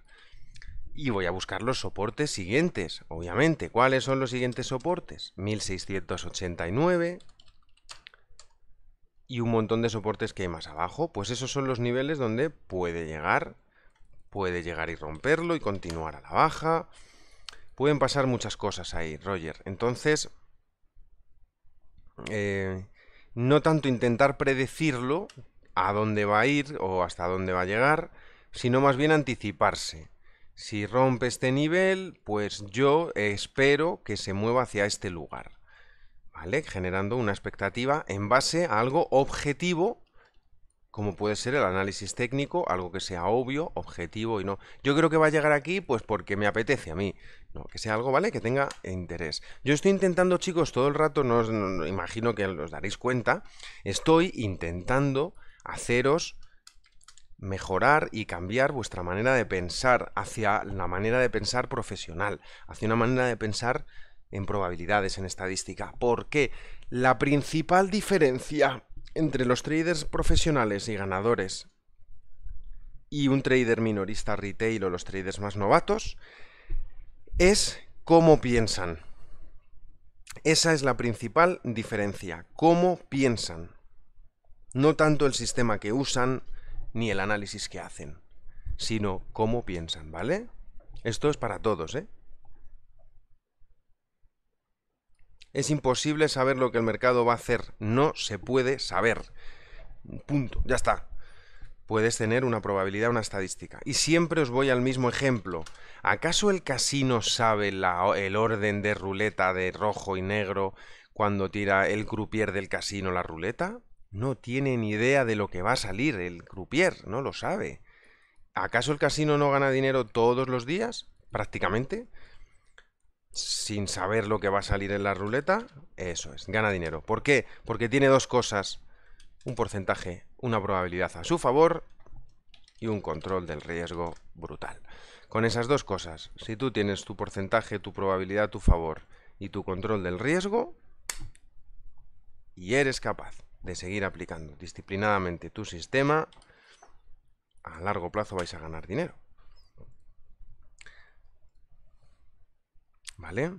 Y voy a buscar los soportes siguientes, obviamente. ¿Cuáles son los siguientes soportes? 1689 y un montón de soportes que hay más abajo. Pues esos son los niveles donde puede llegar, puede llegar y romperlo y continuar a la baja. Pueden pasar muchas cosas ahí, Roger. Entonces, eh, no tanto intentar predecirlo a dónde va a ir o hasta dónde va a llegar, sino más bien anticiparse. Si rompe este nivel, pues yo espero que se mueva hacia este lugar. ¿Vale? Generando una expectativa en base a algo objetivo, como puede ser el análisis técnico, algo que sea obvio, objetivo y no. Yo creo que va a llegar aquí, pues porque me apetece a mí que sea algo, ¿vale? Que tenga interés. Yo estoy intentando, chicos, todo el rato, no, os, imagino que os daréis cuenta, estoy intentando haceros mejorar y cambiar vuestra manera de pensar hacia la manera de pensar profesional, hacia una manera de pensar en probabilidades, en estadística. Porque la principal diferencia entre los traders profesionales y ganadores y un trader minorista retail o los traders más novatos es cómo piensan. Esa es la principal diferencia, cómo piensan. No tanto el sistema que usan ni el análisis que hacen, sino cómo piensan, ¿vale? Esto es para todos, ¿eh? Es imposible saber lo que el mercado va a hacer, no se puede saber. Punto, ya está puedes tener una probabilidad, una estadística. Y siempre os voy al mismo ejemplo. ¿Acaso el casino sabe la, el orden de ruleta de rojo y negro cuando tira el croupier del casino la ruleta? No tiene ni idea de lo que va a salir el croupier, no lo sabe. ¿Acaso el casino no gana dinero todos los días? Prácticamente. Sin saber lo que va a salir en la ruleta. Eso es, gana dinero. ¿Por qué? Porque tiene dos cosas. Un porcentaje una probabilidad a su favor y un control del riesgo brutal. Con esas dos cosas, si tú tienes tu porcentaje, tu probabilidad tu favor y tu control del riesgo, y eres capaz de seguir aplicando disciplinadamente tu sistema, a largo plazo vais a ganar dinero. ¿Vale?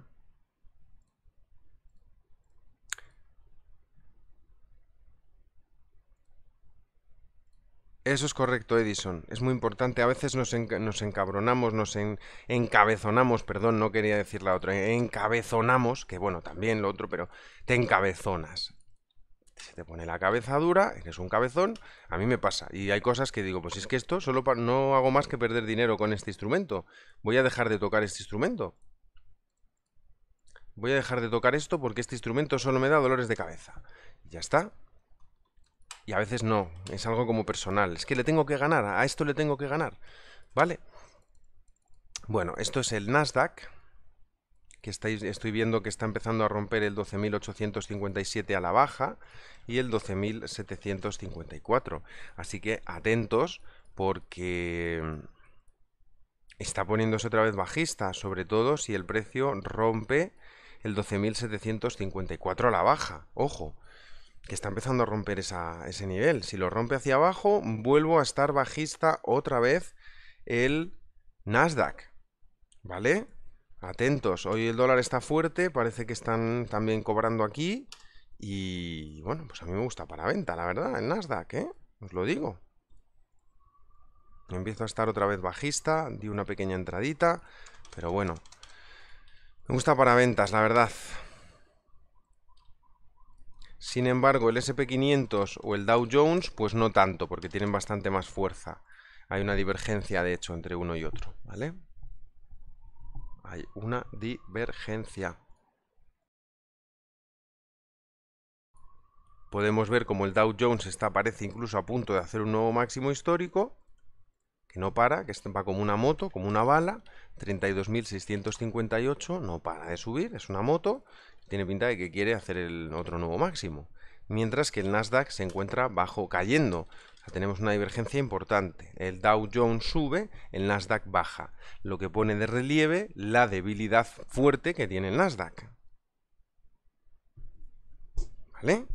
Eso es correcto, Edison. Es muy importante. A veces nos, encabronamos, nos encabezonamos, perdón, no quería decir la otra, encabezonamos, que bueno, también lo otro, pero te encabezonas. Se te pone la cabeza dura, eres un cabezón, a mí me pasa. Y hay cosas que digo, pues es que esto solo no hago más que perder dinero con este instrumento. Voy a dejar de tocar este instrumento. Voy a dejar de tocar esto porque este instrumento solo me da dolores de cabeza. ya está, y a veces no, es algo como personal, es que le tengo que ganar, a esto le tengo que ganar, ¿vale? Bueno, esto es el Nasdaq, que estoy viendo que está empezando a romper el 12.857 a la baja y el 12.754, así que atentos porque está poniéndose otra vez bajista, sobre todo si el precio rompe el 12.754 a la baja, ojo, que está empezando a romper ese nivel. Si lo rompe hacia abajo, vuelvo a estar bajista otra vez el Nasdaq. ¿Vale? Atentos, hoy el dólar está fuerte, parece que están también cobrando aquí. Y bueno, pues a mí me gusta para venta, la verdad, el Nasdaq, ¿eh? Os lo digo. Empiezo a estar otra vez bajista, di una pequeña entradita, pero bueno. Me gusta para ventas, la verdad. Sin embargo, el SP500 o el Dow Jones, pues no tanto, porque tienen bastante más fuerza. Hay una divergencia, de hecho, entre uno y otro, ¿vale? Hay una divergencia. Podemos ver como el Dow Jones está, parece incluso a punto de hacer un nuevo máximo histórico, que no para, que va como una moto, como una bala, 32.658, no para de subir, es una moto, tiene pinta de que quiere hacer el otro nuevo máximo, mientras que el Nasdaq se encuentra bajo cayendo. tenemos una divergencia importante. El Dow Jones sube, el Nasdaq baja, lo que pone de relieve la debilidad fuerte que tiene el Nasdaq. ¿Vale?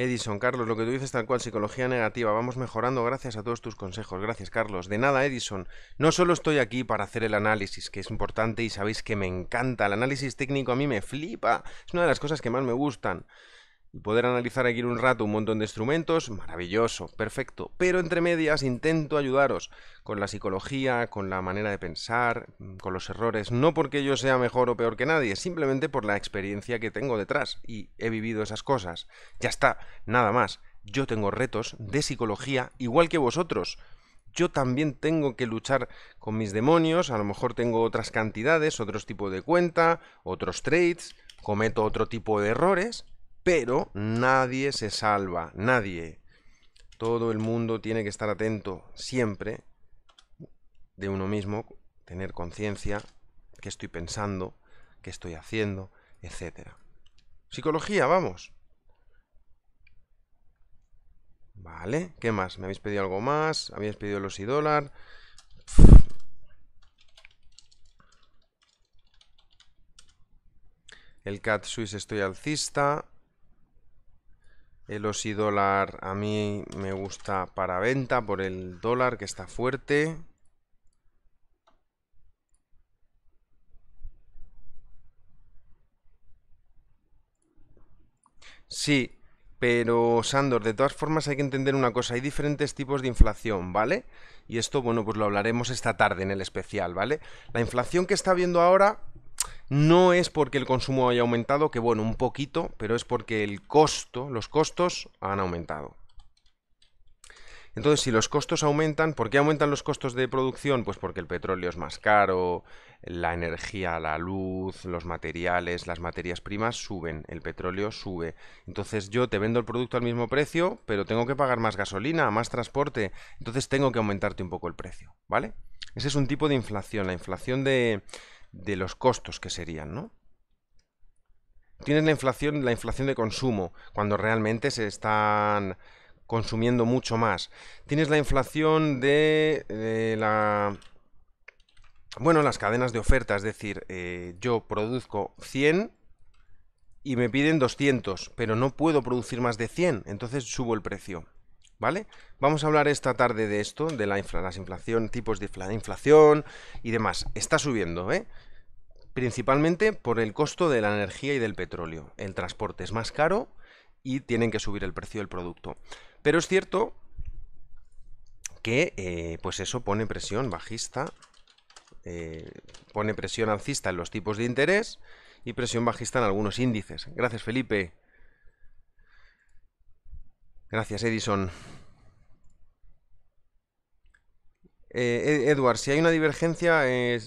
Edison, Carlos, lo que tú dices tal cual, psicología negativa, vamos mejorando gracias a todos tus consejos. Gracias, Carlos. De nada, Edison. No solo estoy aquí para hacer el análisis, que es importante y sabéis que me encanta. El análisis técnico a mí me flipa. Es una de las cosas que más me gustan y poder analizar aquí un rato un montón de instrumentos, maravilloso, perfecto. Pero entre medias intento ayudaros con la psicología, con la manera de pensar, con los errores, no porque yo sea mejor o peor que nadie, simplemente por la experiencia que tengo detrás y he vivido esas cosas. Ya está, nada más. Yo tengo retos de psicología igual que vosotros yo también tengo que luchar con mis demonios, a lo mejor tengo otras cantidades, otros tipos de cuenta, otros trades, cometo otro tipo de errores, pero nadie se salva, nadie. Todo el mundo tiene que estar atento siempre de uno mismo, tener conciencia, qué estoy pensando, qué estoy haciendo, etc. Psicología, vamos. Vale, ¿qué más? ¿Me habéis pedido algo más? ¿Habéis pedido los y dólar? El cat Swiss estoy alcista. El OSI dólar a mí me gusta para venta por el dólar que está fuerte. Sí, pero Sandor, de todas formas hay que entender una cosa, hay diferentes tipos de inflación, ¿vale? Y esto, bueno, pues lo hablaremos esta tarde en el especial, ¿vale? La inflación que está habiendo ahora no es porque el consumo haya aumentado, que bueno, un poquito, pero es porque el costo, los costos han aumentado. Entonces, si los costos aumentan, ¿por qué aumentan los costos de producción? Pues porque el petróleo es más caro, la energía, la luz, los materiales, las materias primas suben, el petróleo sube. Entonces yo te vendo el producto al mismo precio, pero tengo que pagar más gasolina, más transporte, entonces tengo que aumentarte un poco el precio, ¿vale? Ese es un tipo de inflación, la inflación de de los costos que serían, ¿no? Tienes la inflación, la inflación de consumo, cuando realmente se están consumiendo mucho más. Tienes la inflación de, la... Bueno, las cadenas de oferta, es decir, eh, yo produzco 100 y me piden 200, pero no puedo producir más de 100, entonces subo el precio. ¿vale? Vamos a hablar esta tarde de esto, de la las inflación, tipos de inflación y demás. Está subiendo, ¿eh? Principalmente por el costo de la energía y del petróleo. El transporte es más caro y tienen que subir el precio del producto. Pero es cierto que, eh, pues eso pone presión bajista, eh, pone presión alcista en los tipos de interés y presión bajista en algunos índices. Gracias, Felipe. Gracias, Edison. Eh, Edward, si hay una divergencia eh,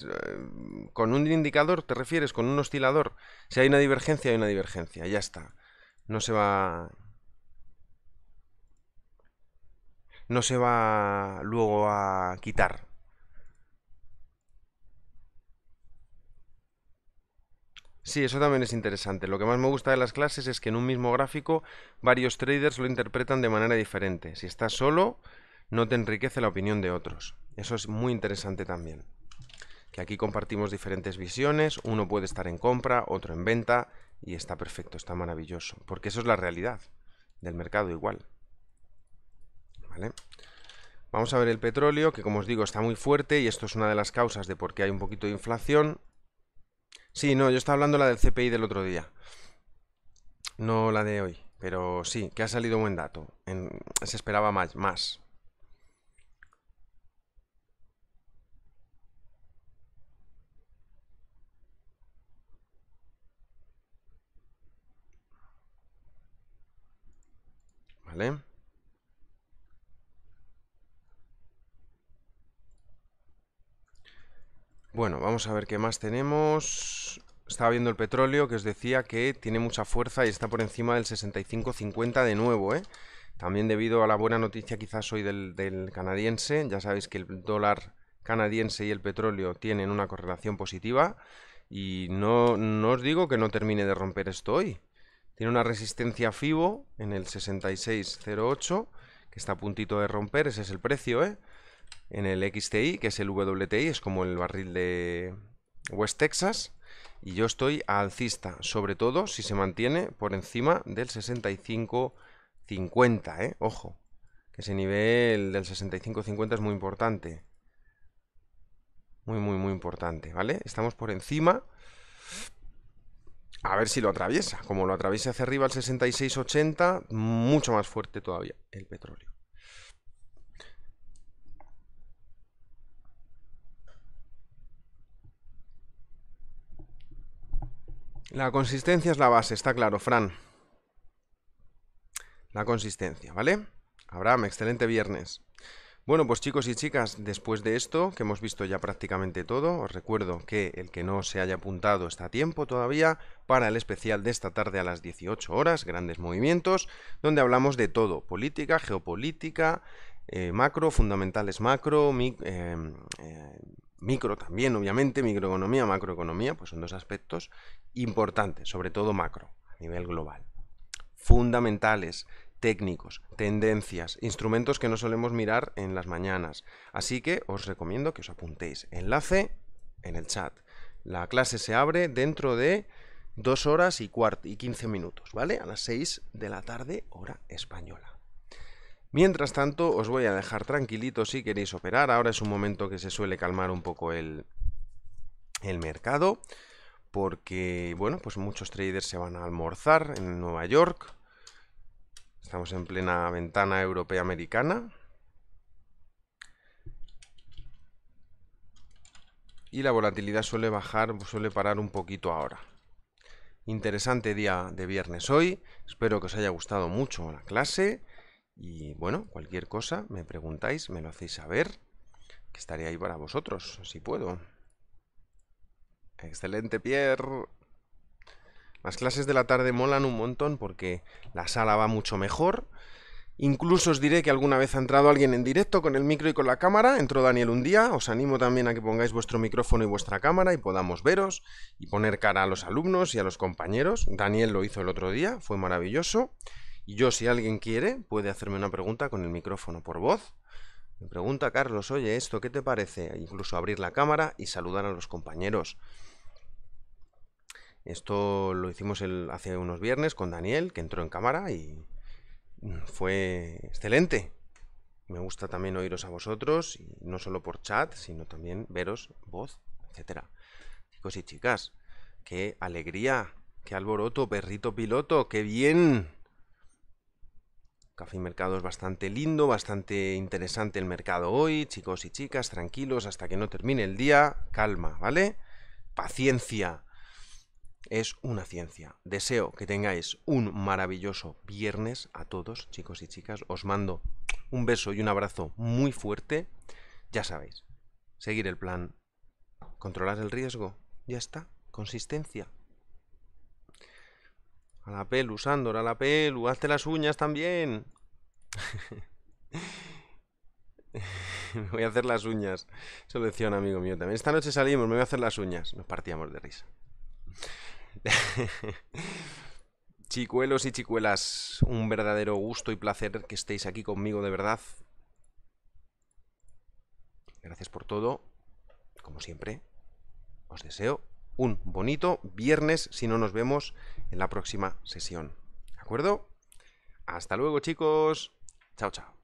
con un indicador, ¿te refieres? ¿Con un oscilador? Si hay una divergencia, hay una divergencia, ya está. No se va... No se va luego a quitar. Sí, eso también es interesante. Lo que más me gusta de las clases es que en un mismo gráfico varios traders lo interpretan de manera diferente. Si estás solo, no te enriquece la opinión de otros. Eso es muy interesante también. Que aquí compartimos diferentes visiones, uno puede estar en compra, otro en venta, y está perfecto, está maravilloso. Porque eso es la realidad del mercado igual. Vamos a ver el petróleo, que como os digo está muy fuerte y esto es una de las causas de por qué hay un poquito de inflación. Sí, no, yo estaba hablando la del CPI del otro día. No la de hoy. Pero sí, que ha salido buen dato. se esperaba más, más. ¿Vale? Bueno, vamos a ver qué más tenemos. Estaba viendo el petróleo que os decía que tiene mucha fuerza y está por encima del 65.50 de nuevo, ¿eh? También debido a la buena noticia quizás hoy del, canadiense, ya sabéis que el dólar canadiense y el petróleo tienen una correlación positiva y no, no os digo que no termine de romper esto hoy. Tiene una resistencia FIBO en el 66.08 que está a puntito de romper, ese es el precio, ¿eh? en el XTI, que es el WTI, es como el barril de West Texas. Y yo estoy alcista, sobre todo si se mantiene por encima del 65.50, ¿eh? Ojo, que ese nivel del 65.50 es muy importante. Muy, muy, muy importante, ¿vale? Estamos por encima. A ver si lo atraviesa. Como lo atraviesa hacia arriba el 66.80, mucho más fuerte todavía el petróleo. La consistencia es la base, está claro, Fran. La consistencia, ¿vale? Abraham, excelente viernes. Bueno, pues chicos y chicas, después de esto, que hemos visto ya prácticamente todo, os recuerdo que el que no se haya apuntado está a tiempo todavía para el especial de esta tarde a las 18 horas, Grandes Movimientos, donde hablamos de todo, política, geopolítica, eh, macro, fundamentales macro, micro... Eh, eh, micro también, obviamente, microeconomía, macroeconomía, pues son dos aspectos importantes, sobre todo macro, a nivel global. Fundamentales, técnicos, tendencias, instrumentos que no solemos mirar en las mañanas. Así que os recomiendo que os apuntéis. Enlace en el chat. La clase se abre dentro de dos horas y, y 15 minutos, ¿vale? A las seis de la tarde, hora española. Mientras tanto, os voy a dejar tranquilitos si queréis operar. Ahora es un momento que se suele calmar un poco el, mercado. Porque, bueno, pues muchos traders se van a almorzar en Nueva York. Estamos en plena ventana europea-americana. y la volatilidad suele bajar, suele parar un poquito ahora. Interesante día de viernes hoy, espero que os haya gustado mucho la clase y bueno, cualquier cosa me preguntáis, me lo hacéis saber, que estaré ahí para vosotros, si puedo. Excelente, Pierre. Las clases de la tarde molan un montón porque la sala va mucho mejor. Incluso os diré que alguna vez ha entrado alguien en directo con el micro y con la cámara. Entró Daniel un día. Os animo también a que pongáis vuestro micrófono y vuestra cámara y podamos veros y poner cara a los alumnos y a los compañeros. Daniel lo hizo el otro día, fue maravilloso. Y yo, si alguien quiere, puede hacerme una pregunta con el micrófono por voz. Me pregunta Carlos, oye, ¿esto qué te parece? E incluso abrir la cámara y saludar a los compañeros. Esto lo hicimos el, hace unos viernes con Daniel, que entró en cámara y mm, fue excelente. Me gusta también oíros a vosotros, y no solo por chat, sino también veros voz, etcétera. Chicos y chicas, qué alegría, qué alboroto, perrito piloto, qué bien. Café y Mercado es bastante lindo, bastante interesante el mercado hoy. Chicos y chicas, tranquilos hasta que no termine el día. Calma, ¿vale? Paciencia. Es una ciencia. Deseo que tengáis un maravilloso viernes a todos, chicos y chicas. Os mando un beso y un abrazo muy fuerte. Ya sabéis, seguir el plan, controlar el riesgo, ya está, consistencia, la pelu, Sándor, a la pelu. Hazte las uñas también. me voy a hacer las uñas. Solución amigo mío también. Esta noche salimos, me voy a hacer las uñas. Nos partíamos de risa. Chicuelos y chicuelas, un verdadero gusto y placer que estéis aquí conmigo de verdad. Gracias por todo. Como siempre, os deseo un bonito viernes si no nos vemos en la próxima sesión. ¿De acuerdo? Hasta luego chicos. Chao, chao.